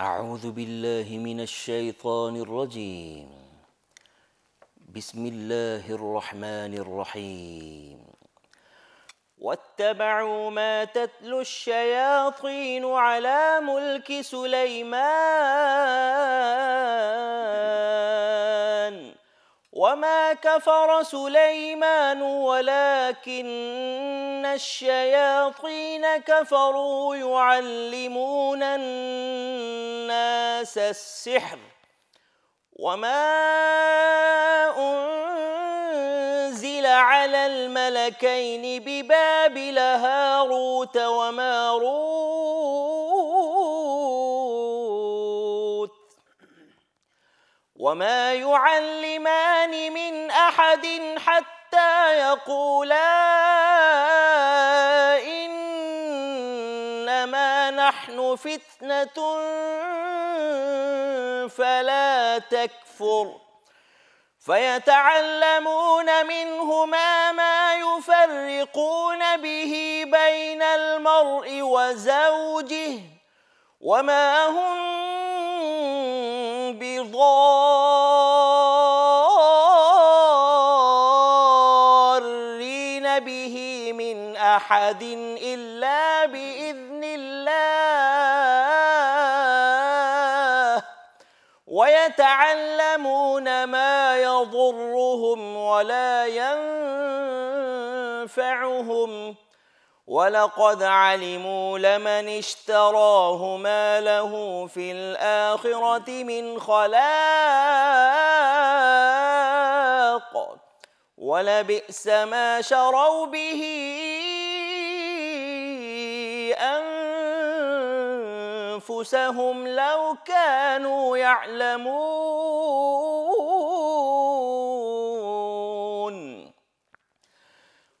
أعوذ بالله من الشيطان الرجيم بسم الله الرحمن الرحيم واتبعوا ما تتلو الشياطين على ملك سليمان وما كفر سليمان ولكن الشياطين كفروا يعلمون الناس السحر وما أنزل على الملكين ببابل هاروت وماروت وما يعلمان من احد حتى يقولا انما نحن فتنه فلا تكفر فيتعلمون منهما ما يفرقون به بين المرء وزوجه وما هم بضار أحد إلا بإذن الله ويتعلمون ما يضرهم ولا ينفعهم ولقد علموا لمن اشتراه ما له في الآخرة من خلاق ولبئس ما شروا به أنفسهم لو كانوا يعلمون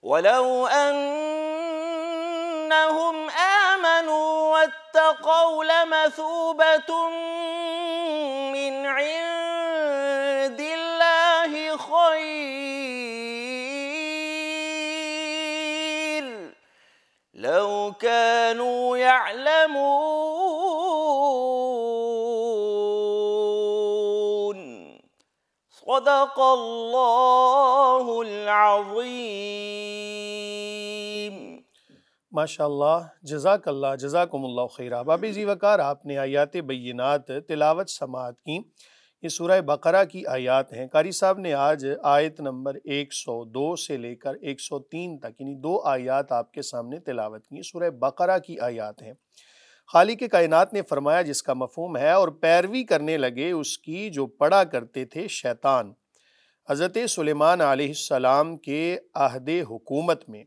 ولو أنهم آمنوا واتقوا لمثوبة من عند الله خير لو كانوا يعلمون ماشاء اللہ جزاک اللہ جزاکم اللہ خیرہ بابی زی جی وقار آپ نے آیات بینات تلاوت سماعت کی یہ سورہ بقرہ کی آیات ہیں قاری صاحب نے آج آیت نمبر ایک سو دو سے لے کر ایک سو تین تک یعنی دو آیات آپ کے سامنے تلاوت کی سورہ بقرہ کی آیات ہیں خالق کائنات نے فرمایا جس کا مفہوم ہے اور پیروی کرنے لگے اس کی جو پڑا کرتے تھے شیطان حضرت سلیمان علیہ السلام کے عہد حکومت میں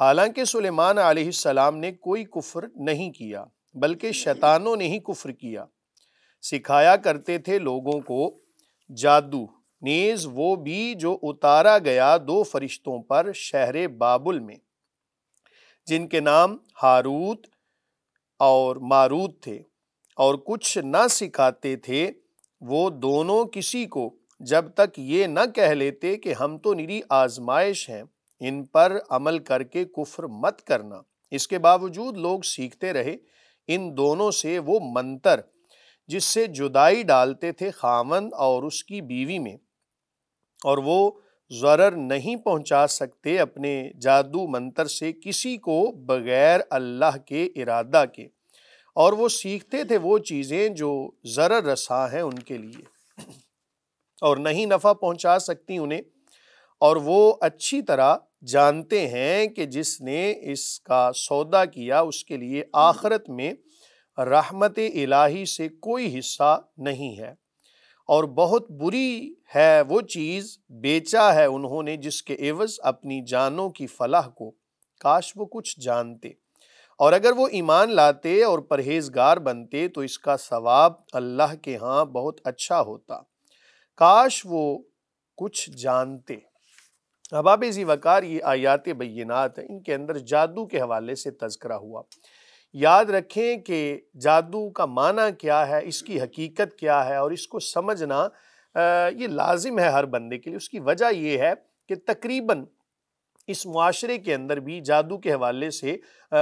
حالانکہ سلیمان علیہ السلام نے کوئی کفر نہیں کیا بلکہ شیطانوں نے ہی کفر کیا سکھایا کرتے تھے لوگوں کو جادو نیز وہ بھی جو اتارا گیا دو فرشتوں پر شہر بابل میں جن کے نام ہاروت اور معروت تھے اور کچھ نہ سکھاتے تھے وہ دونوں کسی کو جب تک یہ نہ کہہ لیتے کہ ہم تو نری آزمائش ہیں ان پر عمل کر کے کفر مت کرنا اس کے باوجود لوگ سیکھتے رہے ان دونوں سے وہ منتر جس سے جدائی ڈالتے تھے خامند اور اس کی بیوی میں اور وہ ضرر نہیں پہنچا سکتے اپنے جادو منتر سے کسی کو بغیر اللہ کے ارادہ کے اور وہ سیکھتے تھے وہ چیزیں جو ضرر رساں ہیں ان کے لیے اور نہیں نفع پہنچا سکتی انہیں اور وہ اچھی طرح جانتے ہیں کہ جس نے اس کا سودا کیا اس کے لیے آخرت میں رحمت الہی سے کوئی حصہ نہیں ہے اور بہت بری ہے وہ چیز بیچا ہے انہوں نے جس کے عوض اپنی جانوں کی فلاح کو کاش وہ کچھ جانتے اور اگر وہ ایمان لاتے اور پرہیزگار بنتے تو اس کا ثواب اللہ کے ہاں بہت اچھا ہوتا کاش وہ کچھ جانتے حباب زی وقار یہ آیات بینات ہیں ان کے اندر جادو کے حوالے سے تذکرہ ہوا یاد رکھیں کہ جادو کا معنی کیا ہے اس کی حقیقت کیا ہے اور اس کو سمجھنا یہ لازم ہے ہر بندے کے لیے اس کی وجہ یہ ہے کہ تقریباً اس معاشرے کے اندر بھی جادو کے حوالے سے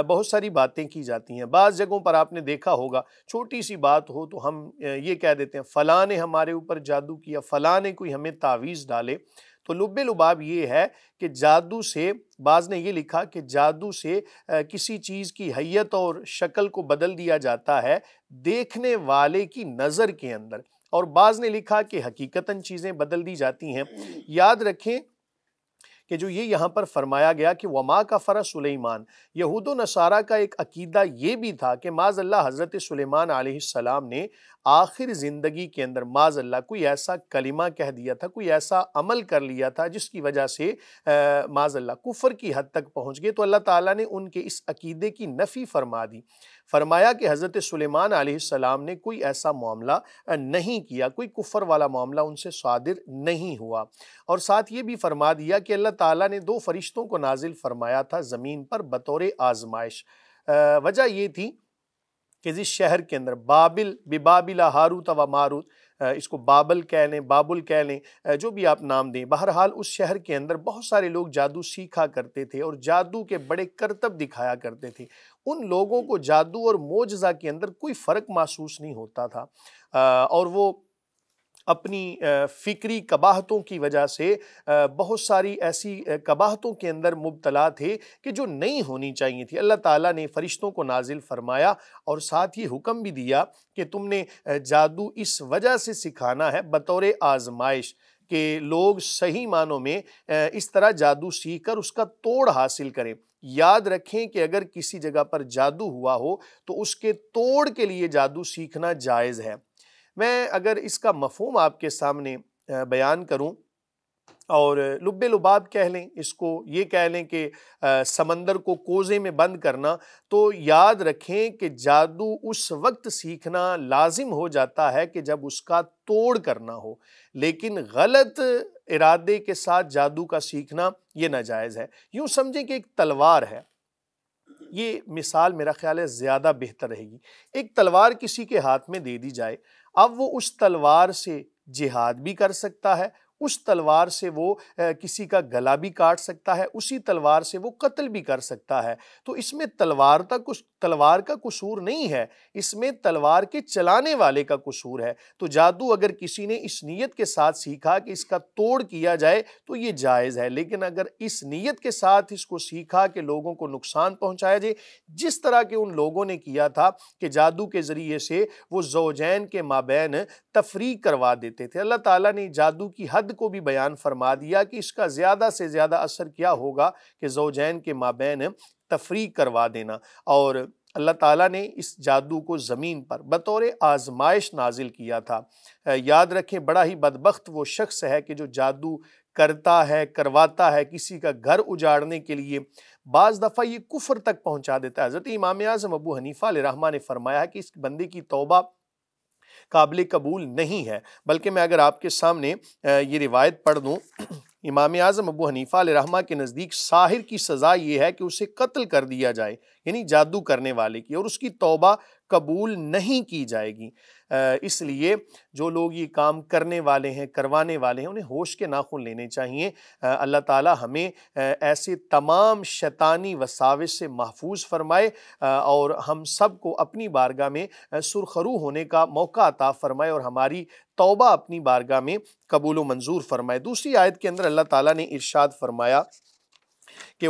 بہت ساری باتیں کی جاتی ہیں بعض جگہوں پر آپ نے دیکھا ہوگا چھوٹی سی بات ہو تو ہم یہ کہہ دیتے ہیں فلاں نے ہمارے اوپر جادو کیا فلاں نے کوئی ہمیں تعویز ڈالے تو لب لباب یہ ہے کہ جادو سے بعض نے یہ لکھا کہ جادو سے کسی چیز کی حیت اور شکل کو بدل دیا جاتا ہے دیکھنے والے کی نظر کے اندر اور بعض نے لکھا کہ حقیقتاً چیزیں بدل دی جاتی ہیں یاد رکھیں کہ جو یہ یہاں پر فرمایا گیا کہ وما کا فرص سلیمان یہود و نصارہ کا ایک عقیدہ یہ بھی تھا کہ ما اللہ حضرت سلیمان علیہ السلام نے آخر زندگی کے اندر ما اللہ کوئی ایسا کلمہ کہہ دیا تھا کوئی ایسا عمل کر لیا تھا جس کی وجہ سے ماض اللہ کفر کی حد تک پہنچ گئے تو اللہ تعالیٰ نے ان کے اس عقیدے کی نفی فرما دی فرمایا کہ حضرت سلیمان علیہ السلام نے کوئی ایسا معاملہ نہیں کیا کوئی کفر والا معاملہ ان سے صادر نہیں ہوا اور ساتھ یہ بھی فرما دیا کہ اللہ تعالیٰ نے دو فرشتوں کو نازل فرمایا تھا زمین پر بطور آزمائش وجہ یہ تھی کہ جس شہر کے اندر بابل بابل ہاروت و ماروت اس کو بابل کہہ لیں بابل کہہ لیں جو بھی آپ نام دیں بہرحال اس شہر کے اندر بہت سارے لوگ جادو سیکھا کرتے تھے اور جادو کے بڑے کرتب دکھایا کرتے تھے ان لوگوں کو جادو اور موجزہ کے اندر کوئی فرق محسوس نہیں ہوتا تھا اور وہ اپنی فکری کباہتوں کی وجہ سے بہت ساری ایسی کباہتوں کے اندر مبتلا تھے کہ جو نہیں ہونی چاہیے تھی اللہ تعالیٰ نے فرشتوں کو نازل فرمایا اور ساتھ ہی حکم بھی دیا کہ تم نے جادو اس وجہ سے سکھانا ہے بطور آزمائش کہ لوگ صحیح معنوں میں اس طرح جادو سیکھ کر اس کا توڑ حاصل کریں یاد رکھیں کہ اگر کسی جگہ پر جادو ہوا ہو تو اس کے توڑ کے لیے جادو سیکھنا جائز ہے میں اگر اس کا مفہوم آپ کے سامنے بیان کروں اور لب لباب کہہ لیں اس کو یہ کہہ لیں کہ سمندر کو کوزے میں بند کرنا تو یاد رکھیں کہ جادو اس وقت سیکھنا لازم ہو جاتا ہے کہ جب اس کا توڑ کرنا ہو لیکن غلط ارادے کے ساتھ جادو کا سیکھنا یہ ناجائز ہے یوں سمجھیں کہ ایک تلوار ہے یہ مثال میرا خیال ہے زیادہ بہتر رہے گی ایک تلوار کسی کے ہاتھ میں دے دی جائے اب وہ اس تلوار سے جہاد بھی کر سکتا ہے اس تلوار سے وہ کسی کا گلا بھی کاٹ سکتا ہے اسی تلوار سے وہ قتل بھی کر سکتا ہے تو اس میں تلوار تک تلوار کا قصور نہیں ہے اس میں تلوار کے چلانے والے کا قصور ہے تو جادو اگر کسی نے اس نیت کے ساتھ سیکھا کہ اس کا توڑ کیا جائے تو یہ جائز ہے لیکن اگر اس نیت کے ساتھ اس کو سیکھا کہ لوگوں کو نقصان پہنچایا جائے جس طرح کے ان لوگوں نے کیا تھا کہ جادو کے ذریعے سے وہ زوجین کے مابین تفریق کروا دیتے تھے اللہ تعالیٰ نے جادو کی حد حد کو بھی بیان فرما دیا کہ کہ اس کا زیادہ زیادہ سے اثر کیا ہوگا زوجین کے مابین تفریق کروا دینا اور اللہ تعالیٰ نے اس جادو کو زمین پر بطور آزمائش نازل کیا تھا یاد رکھیں بڑا ہی بدبخت وہ شخص ہے کہ جو جادو کرتا ہے کرواتا ہے کسی کا گھر اجاڑنے کے لیے بعض دفعہ یہ کفر تک پہنچا دیتا ہے حضرت امام اعظم ابو حنیفہ رحمہ نے فرمایا ہے کہ اس بندے کی توبہ قابل قبول نہیں ہے بلکہ میں اگر آپ کے سامنے یہ روایت پڑھ دوں امام اعظم ابو حنیفہ علیہ رحمہ کے نزدیک ساحر کی سزا یہ ہے کہ اسے قتل کر دیا جائے یعنی جادو کرنے والے کی اور اس کی توبہ قبول نہیں کی جائے گی اس لیے جو لوگ یہ کام کرنے والے ہیں کروانے والے ہیں انہیں ہوش کے ناخن لینے چاہیے اللہ تعالیٰ ہمیں ایسے تمام شیطانی وساوش سے محفوظ فرمائے اور ہم سب کو اپنی بارگاہ میں سرخرو ہونے کا موقع عطا فرمائے اور ہماری توبہ اپنی بارگاہ میں قبول و منظور فرمائے دوسری آیت کے اندر اللہ تعالیٰ نے ارشاد فرمایا کہ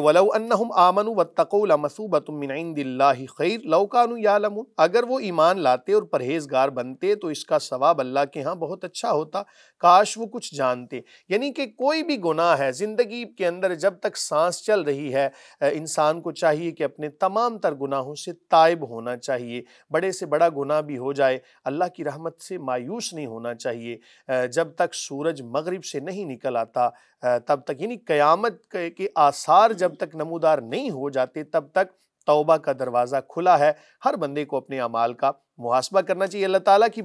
من عند اللہ خیر لو دِیر لوکم اگر وہ ایمان لاتے اور پرہیزگار بنتے تو اس کا ثواب اللہ کے ہاں بہت اچھا ہوتا کاش وہ کچھ جانتے یعنی کہ کوئی بھی گناہ ہے زندگی کے اندر جب تک سانس چل رہی ہے انسان کو چاہیے کہ اپنے تمام تر گناہوں سے تائب ہونا چاہیے بڑے سے بڑا گناہ بھی ہو جائے اللہ کی رحمت سے مایوس نہیں ہونا چاہیے جب تک سورج مغرب سے نہیں نکل آتا تب تک یعنی قیامت کے آثار جب تک نمودار نہیں ہو جاتے تب تک توبہ کا دروازہ کھلا ہے ہر بندے کو اپنے اعمال کا محاسبہ کرنا چاہیے اللہ تعالیٰ کی